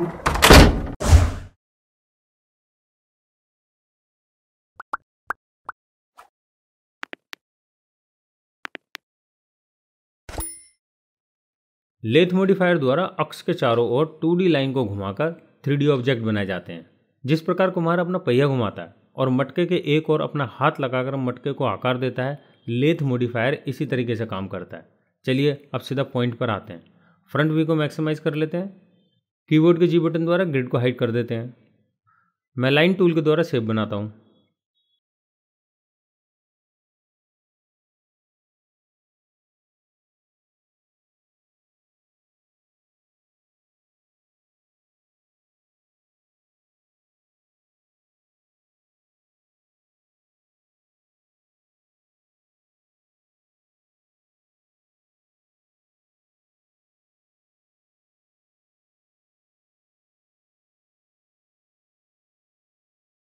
lathe modifier द्वारा अक्ष के चारों ओर टू लाइन को घुमाकर थ्री ऑब्जेक्ट बनाए जाते हैं जिस प्रकार कुमार अपना पहिया घुमाता है और मटके के एक और अपना हाथ लगाकर मटके को आकार देता है लेथ मोडिफायर इसी तरीके से काम करता है चलिए अब सीधा पॉइंट पर आते हैं फ्रंट व्यू को मैक्सिमाइज कर लेते हैं कीबोर्ड के जी बटन द्वारा ग्रिड को हाइड कर देते हैं मैं लाइन टूल के द्वारा सेप बनाता हूँ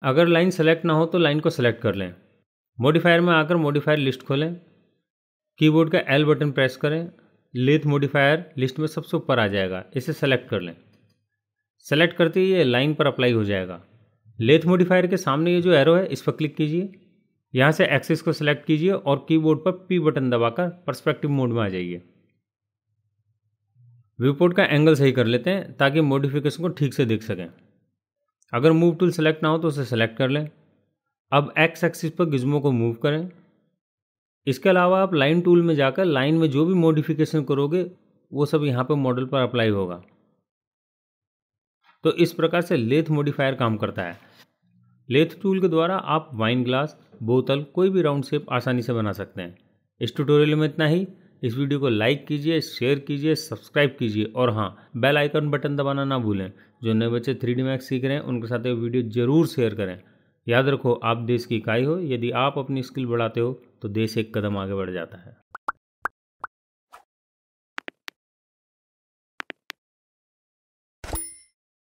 अगर लाइन सेलेक्ट ना हो तो लाइन को सेलेक्ट कर लें मॉडिफायर में आकर मॉडिफायर लिस्ट खोलें कीबोर्ड का एल बटन प्रेस करें लेथ मॉडिफायर लिस्ट में सबसे ऊपर आ जाएगा इसे सेलेक्ट कर लें सेलेक्ट करते ही ये लाइन पर अप्लाई हो जाएगा लेथ मॉडिफायर के सामने ये जो एरो है इस पर क्लिक कीजिए यहाँ से एक्सिस को सेलेक्ट कीजिए और कीबोर्ड पर पी बटन दबाकर पर्सपेक्टिव मोड में आ जाइए व्यूपोर्ट का एंगल सही कर लेते हैं ताकि मॉडिफिकेशन को ठीक से देख सकें अगर मूव टूल सेलेक्ट ना हो तो उसे सेलेक्ट कर लें अब एक्स एक्सिस पर गिज्मो को मूव करें इसके अलावा आप लाइन टूल में जाकर लाइन में जो भी मॉडिफिकेशन करोगे वो सब यहाँ पर मॉडल पर अप्लाई होगा तो इस प्रकार से लेथ मॉडिफायर काम करता है लेथ टूल के द्वारा आप वाइन ग्लास बोतल कोई भी राउंड शेप आसानी से बना सकते हैं इस ट्यूटोरियल में इतना ही इस वीडियो को लाइक कीजिए शेयर कीजिए सब्सक्राइब कीजिए और हाँ बेल आइकन बटन दबाना ना भूलें जो नए बच्चे थ्री डी मैक्स सीख रहे हैं उनके साथ ये वीडियो ज़रूर शेयर करें याद रखो आप देश की इकाई हो यदि आप अपनी स्किल बढ़ाते हो तो देश एक कदम आगे बढ़ जाता है